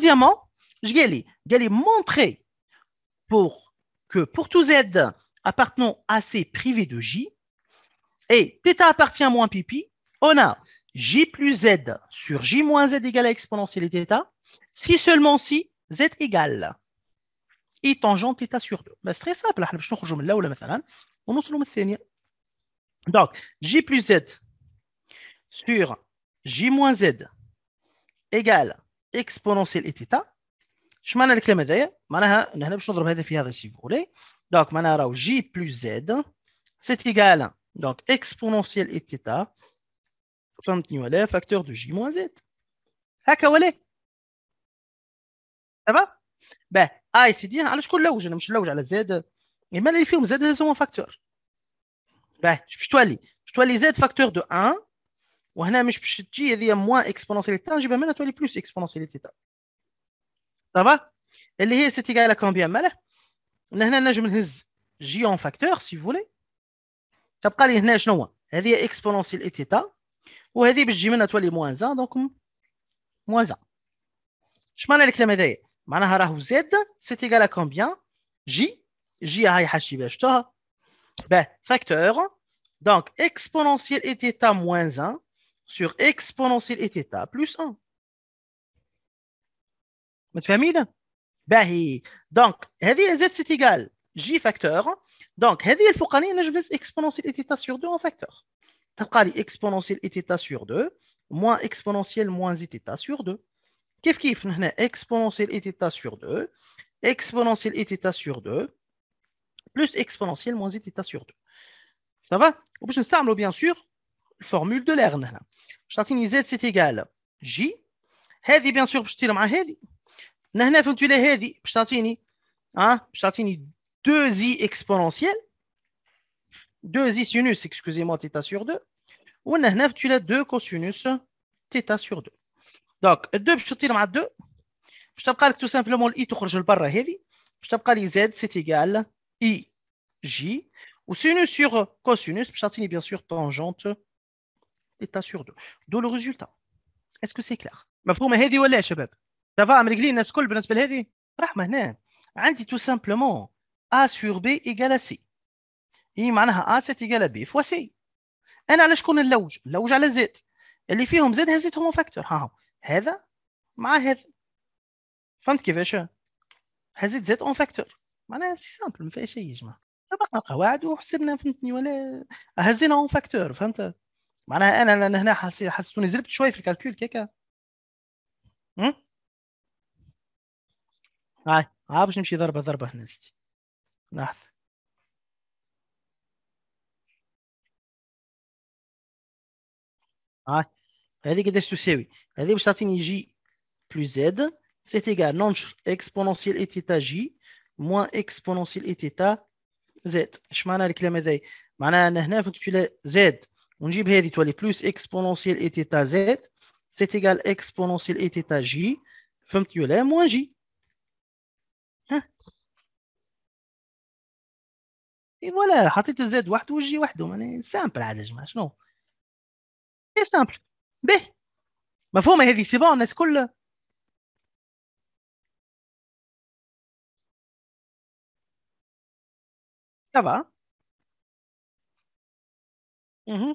Deuxièmement, je vais aller montrer pour que pour tout Z appartenant à C privé de J, et θ appartient à moins pipi, on a J plus Z sur J moins Z égale à exponentielle θ, si seulement si Z égale et tangent θ sur 2. Ben, c'est très simple, hein. Donc, J plus Z sur J moins Z égale اكسبونونسيال اي تيتا اش معنى الكلام هذايا معناها هنا باش نضرب هذا في هذا سي فولي دونك معناها راهو جي بلس زد سيت ايكال دونك اكسبونونسيال اي تيتا فهمتني ولا فاكتور دو جي موان زد هكا ولا تمام باه اي سي دي على شكون لوج انا مش نلوج على زد اما اللي فيهم زد هما فاكتور باه باش تولي باش تولي زد فاكتور دو 1 وهنا مش باش تجي هذه موا اكسبونونسياليتي نجيبها منها تولي بلوس اكسبونونسياليتي صافا اللي هي سيت ايكال كومبيان ماله لهنا نجم نهز جي اون فاكتور سي فولي تبقى لي هنا شنو هذه اكسبونونسيال تيتا وهذه باش تجي منها تولي موان زان دونك موان زان اش معنى الكلام هذايا معناها راهو زاد سيت ايكال كومبيان جي جي هاي حاجتي باش شفتوها باه فاكتور دونك اكسبونونسيال تيتا موان زان sur exponentielle et Theta plus 1. Ben, donc, z c'est égal j facteur. Donc, il faut qu'on ait une exponentielle et Theta sur 2 en facteur. Donc, exponentielle et Theta sur 2, moins exponentielle moins Theta sur 2. Qu'est-ce qu'il Exponentielle et Theta sur 2, exponentielle et sur 2, plus exponentielle moins θ sur 2. Ça va Ou bien, bien sûr, formule de l'R. Je Z, c'est égal à J. bien sûr, je tire avec ici. Ici, je donne 2I exponentiel 2I sinus, excusez-moi, θ sur 2. Ou ici, je donne 2 cosinus θ sur 2. Donc, 2, je tire avec 2. Je donne tout simplement l'I, je le bar, ici. Je donne Z, c'est égal à Ou Sinus sur cosinus, je donne bien sûr tangente ليتا سور دو دو لو ريزولتا اسكو سي كلار مفهومه هذه ولا يا شباب دابا مريقلين الناس الكل بالنسبه لهذه رحمه هنا عندي تو سامبلومون ا سور بي ايغال سي اي معناها ا سيت ايغال بي فوا سي انا على شكون نلوج نلوج على زيت اللي فيهم زيد هزيتهم اون فاكتور ها هو هذا مع هذا فهمت كيفاش هزيت زيت اون فاكتور معناها سي سامبل ما فيها شيء يا جماعه طبقنا القواعد وحسبنا فهمتني ولا هزينا اون فاكتور فهمت معناها انا لان هنا حسيتوني زربت شوي في الكالكول كيكا هاي ها باش نمشي ضربه ضربه هنا ستي لحظه هاي هذه قداش تساوي هذه باش تعطيني جي بلس زد سيت ايكال ننشر اكسبونونسيال اي تيتا جي موان اكسبونونسيال اي تيتا زد اش معنى الكلام هذا معناها انا هنا فهمت زد On dit toi les plus exponentielle et θ z, c'est égal exponentielle et θ j, femme moins j. Hein? Et voilà, hâtez z, ouahdou j, ouahdou, c'est simple, hein, c'est simple. B. Ma foi, mais c'est bon, est-ce que Ça va. Hum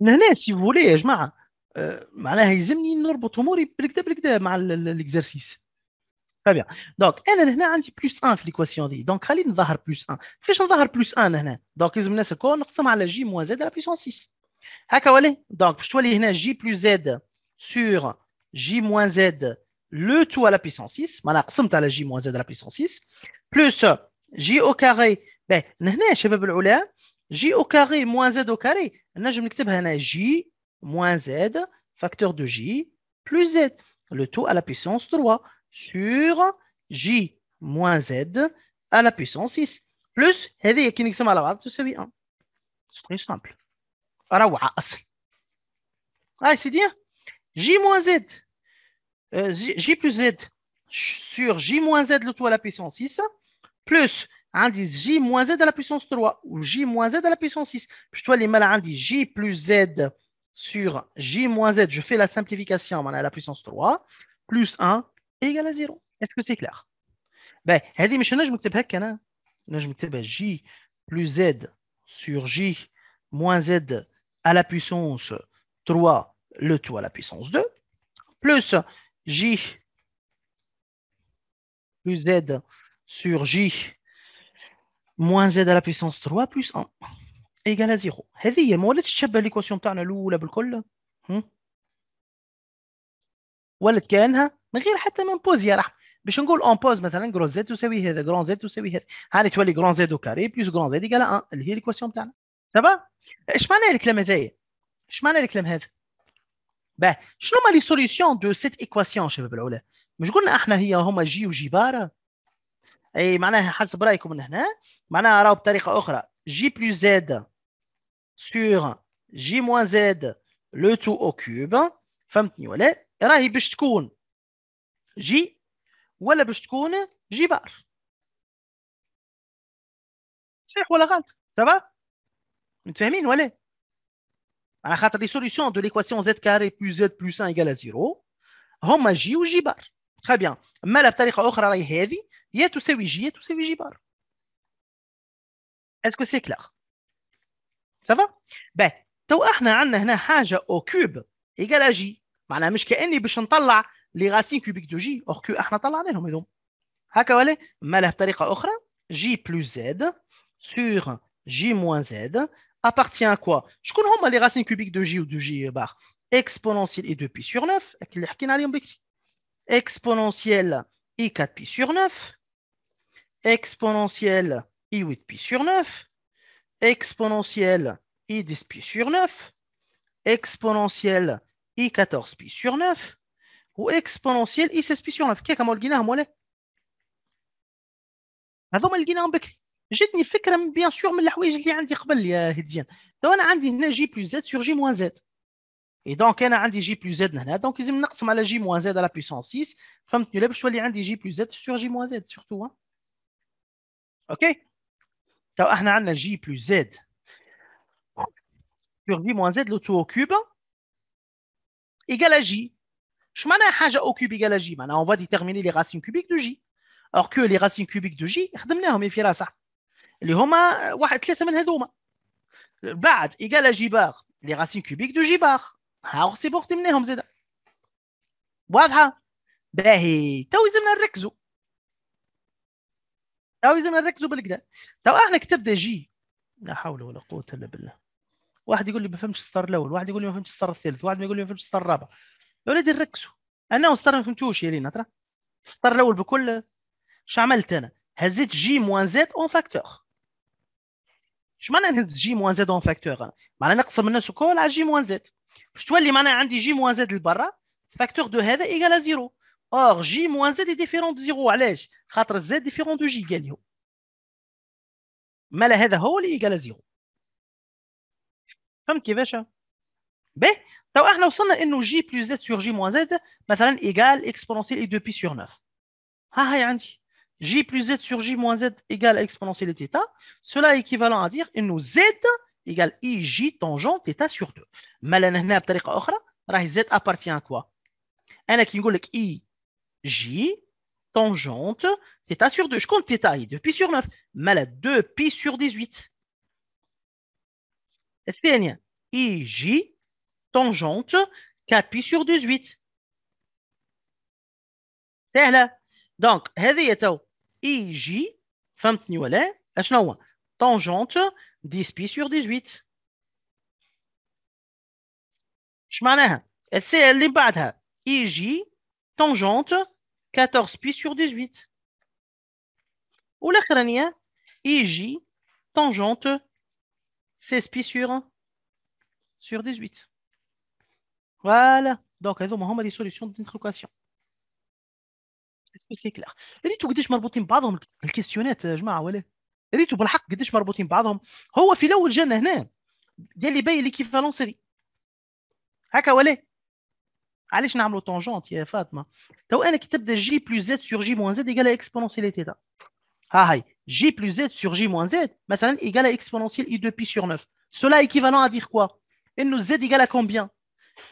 من هنا سي فولي يا جماعه آه، معناها يلزمني نربط اموري بالكدا بالكدا مع الاكزرسيس تري بيان دونك انا هنا عندي بلس 1 في ليكواسيون دي دونك خليني نظهر بلس 1 كيفاش نظهر بلس 1 هنا دونك لازم الناس الكل نقسم على جي موان زد على بيسون 6 هكا ولا دونك باش تولي هنا جي بلس زد سور جي موان زد لو تو على بيسون 6 معناها قسمت على جي موان زد على بيسون 6 بلس جي او كاري باه هنا شباب العلا J moins Z au carré. زد je كاري نجم نكتبها هنا J moins Z, facteur de j plus z, le tout à la puissance 3 sur j moins z à la puissance 6 plus C'est très simple. روعة ah, C'est bien. j moins z euh, j plus z sur j moins z le tout à la puissance 6 plus Indice hein, j moins z à la puissance 3 ou j moins z à la puissance 6 Je aller mal à indice j plus z sur j moins z je fais la simplification à la puissance 3 plus 1 égale à 0 est-ce que c'est clair ben ne je Je j plus z sur j moins z à la puissance 3 le tout à la puissance 2 plus j plus z sur j موان زاد على بيسونس 3 بلس 1 ايكال زيرو هذه هي ما ولاتش تشبه ليكواسيون تاعنا الاولى بالكل ولات كانها من غير حتى من بوز يا رحم باش نقول اون بوز مثلا جرون زد تساوي هذا جرون زد تساوي هذا هاني تولي جرون زد كاري بلس جرون زد ايكال 1 اللي هي ليكواسيون تاعنا سافا اش معنى الكلام هذايا اش معنى الكلام هذا باه شنو هما لي سوليسيون دو سيت ايكواسيون شباب العلا مش قلنا احنا هي هما جي وجي باره اي معناها حسب رايكم من هنا معناها راهو بطريقه اخرى جي بلس زد سور جي موان زد لو تو او كيوب فهمتني ولا راهي باش تكون جي ولا باش تكون جي بار صحيح ولا غلط سافا متفاهمين ولا على خاطر لي سوليسيون دو ليكواسيون زد كاري بلو زد بلس 1 ايكال 0 هما جي وجي بار تخي بيان مالها بطريقه اخرى راهي هذه يا تساوي جي يا تساوي جي بار اسكو سي كلاغ صافا باهي تو احنا عندنا هنا حاجه او كوب ايكال جي معناها مش كاني باش نطلع لي غاسين كوبيك دو جي اور كو احنا طلعناهم هذوم هكا ولا مالها بطريقه اخرى جي بلوس زد سور جي موان زد appartient كوا شكون هما لي غاسين كوبيك دو جي ودو جي بار اكسبونونسيال اي دو بي سور 9 اللي حكينا عليهم بكري exponentielle i 4 pi sur 9, exponentielle i 8 pi sur 9, exponentielle i 10 pi sur 9, exponentielle i 14 pi sur 9, ou exponentielle i 16 pi sur 9. Qu'est-ce que je vais dire Je dire bien sûr, et donc, il y a un j plus z. Donc, il y a un j moins z à la puissance 6. je y choisir un j plus z sur j moins z, surtout. Hein? OK Donc, il y a un j plus z sur j moins z, le tout au cube, égal à j. Je m'en ai un au cube égal à j. Maintenant, on va déterminer les racines cubiques de j. Alors que les racines cubiques de j, je vais vous faire ça. Il y a un Après, égal à j bar, les racines cubiques de j bar. هاخد اختي منهم زيدا واضحه باهي تو يلزمنا نركزوا تو يلزمنا نركزوا بالكدا تو احنا كتبنا جي لا حول ولا قوه الا بالله واحد يقول لي ما فهمتش السطر الاول واحد يقول لي ما فهمتش السطر الثالث واحد يقول لي ما فهمتش السطر الرابع يا ولدي نركزوا انا السطر ما فهمتوش يا لينا ترى السطر الاول بكل شو عملت انا هزيت جي موان زد اون فاكتور اش معنى نهز جي موان زد اون فاكتور معناها نقسم الناس الكل على جي موان زد باش تولي معناها عندي جي موان زد لبرا فاكتور دو هذا ايكال زيرو اور جي موان زد ديفيرون دو زيرو علاش خاطر الزد ديفيرون دو جي قالي هو مالا هذا هو اللي ايكال زيرو فهمت كيفاش باهي تو احنا وصلنا انه جي بلو زد سور جي موان زد مثلا ايكال اكسبونونسيال اي دو بي سور 9 ها هي عندي جي بلو زد سور جي موان زد égale exponentielle تيتا سولا ايكيفالون équivalent à dire que égale IJ tangente θ sur 2. Malana هنا بطريقه اخرى راه Z appartient à quoi انا كي نقول لك IJ tangent θ sur 2 je compte θ 2π sur 9 la 2π sur 18 الثانيه IJ tangente 4π sur 18 C'est دونك هذه هي تو IJ فهمتني ولا اشنو هو tangent 10 pi sur 18. C'est l'impact. IJ tangente 14 pi sur 18. Ou la crania IJ tangente 16 pi sur, sur 18. Voilà. Donc, elles a des solutions d'introquation. Est-ce que c'est clair? Et tout tu que euh, je m'en dans le je m'en ريتو بالحق قداش مربوطين بعضهم هو في الاول جانا هنا قال لي باي ليكيفالونس هذي هكا ولا علاش نعملوا تونجونت يا فاطمه تو انا كي تبدا جي بلس زد سور جي موان زد ايكالا اكسبونونسيال تيتا ها هاي جي بلس زد سور جي موان زد مثلا ايكالا اكسبونونسيال اي 2 بي سور 9 سولا ايكيفالون ادير كوا انه زد ايكالا كومبيان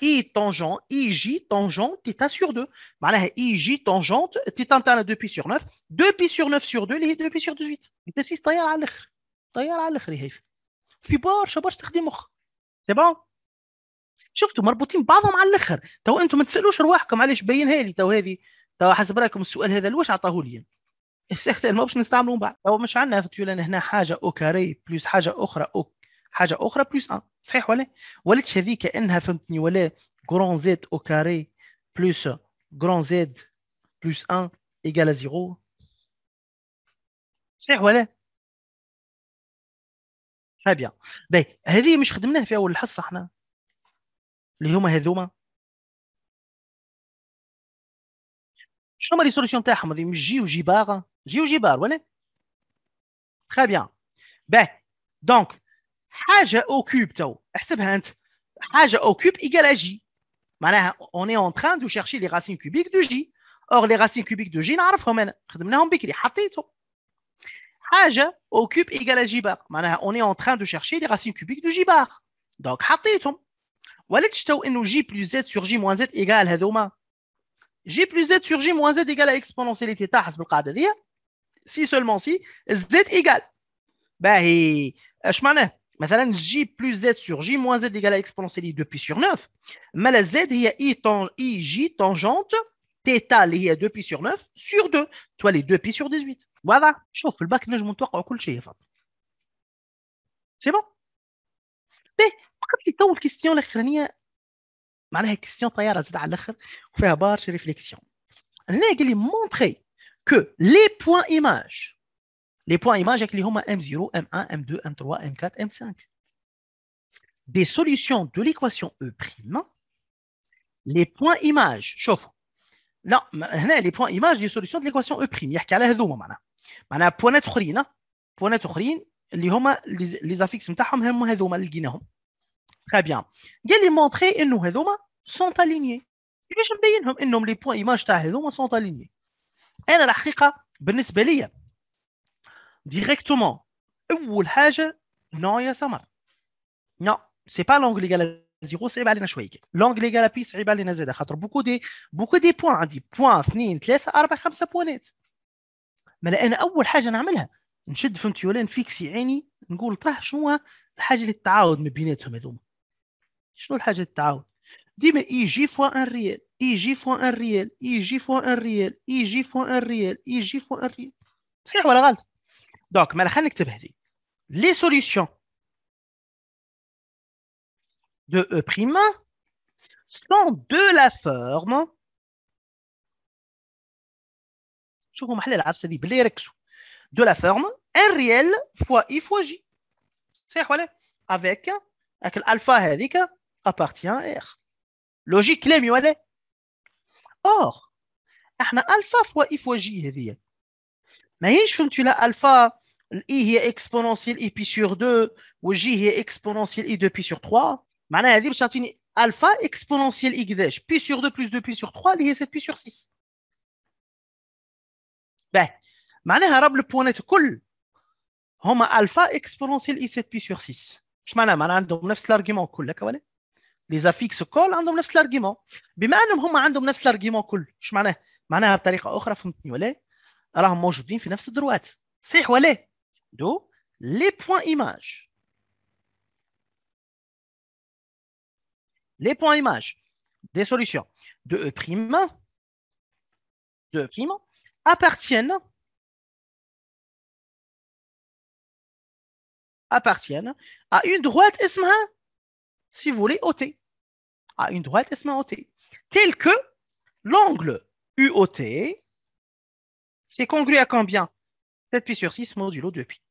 اي طونجون اي جي طونجون تيتا سور 2 معناها اي جي طونجونت تيتا نتاع 2 بي سور 9 2 بي سور 9 سور 2 اللي هي 2 بي سور 18 انت سيس طيار على الاخر طيار على الاخر هيف في برشا برشا تخدم مخ سي بون شفتوا مربوطين بعضهم على الاخر تو انتم ما تسالوش رواحكم علاش باينها لي تو هذه تو حسب رايكم السؤال هذا لواش عطاه لي سيختي ما باش نستعملوا من بعد تو مش عندنا هنا حاجه اوكاري بلس حاجه اخرى أوك. حاجه اخرى بلس 1 صحيح ولا ولاتش هذيك كانها فهمتني ولا جران زد او كاري بلس جران زد بلس 1 ايكال 0 صحيح ولا تري بيان باهي هذه مش خدمناها في اول الحصه احنا اللي هما هذوما شنو هما لي سوليسيون تاعهم هذه مش جي وجي بار جي وجي بار ولا تري بيان باهي دونك h occupe tout h occupe égal à j on est en train de chercher les racines cubiques de j or les racines cubiques de j n'arrivent pas on on est en train de chercher les racines cubiques de j donc on tout voilà nous j plus z sur j moins z égal à deux j plus z sur j moins z égal à l'exponentialité si seulement si z égal beh eh, je m'en مثلاً j plus z sur j moins z égale à exponentielle de pi sur 9. Mais la z, il y a i, tangente, theta, il y 2 pi sur 9, sur 2. Toi, les 2 pi sur 18. Voilà. Chauffe le bac, je monte coule chez C'est bon Mais, quand tu question à l'écran a une question à l'écran. On fait un barge réflexion. On a montré que les points images les points images avec les M0, M1, M2, M3, M4, M5. Des solutions de l'équation E', les points images, hein, les points images des solutions de l'équation E', il y a des points. Hein. Les points images, les affixes sont hein, alignées. Très bien. Les points images sont alignées. Les points images sont alignées. Il y a des points. ديريكتومون اول حاجه نو يا سمر نو سي با لونغ ليغال زيرو صعيب علينا شويه كي لونغ ليغال بي صعيب علينا زاد خاطر بوكو دي بوكو دي بوان عندي بوان اثنين ثلاثه اربعه خمسه بوانات مالا انا اول حاجه نعملها نشد فهمتي ولا نفيكسي عيني نقول طرح شنو الحاجه اللي تعاود ما بيناتهم هذوما شنو الحاجه اللي تعاود ديما اي جي فوا ان ريال اي جي فوا ان ريال اي جي فوا ان ريال اي جي فوا ان ريال اي جي فوا ان ريال صحيح ولا غلط donc malheur n'est que de dire les solutions de e sont de la forme de la forme r réel fois i fois j c'est quoi là avec avec l'alpha hédi appartient à r logique les miwadé or apna alpha fois i fois j hédi mai je fument tu la alpha الاي هي اكسبونونسيال اي بي سور 2 والجي هي اكسبونونسيال اي 2 بي سور 3 معناها هذه باش تعطيني الفا اكسبونونسيال اي قداش بي سور 2 بلس 2 بي سور 3 اللي هي 7 بي سور 6 باه معناها راب البوانات الكل هما الفا اكسبونونسيال اي 7 بي سور 6 اش معناها معناها عندهم نفس الارغيومون الكل هكا ولا لي زافيكس الكل عندهم نفس الارغيومون بما انهم هما عندهم نفس الارغيومون الكل اش معناها معناها بطريقه اخرى فهمتني ولا راهم موجودين في نفس الدروات صحيح ولا les points images. Les points images des solutions de E', de e' appartiennent, appartiennent à une droite esma, si vous voulez, OT. À une droite OT. Tel que l'angle UOT, c'est congru à combien 7 pi sur 6 modulo 2 pi.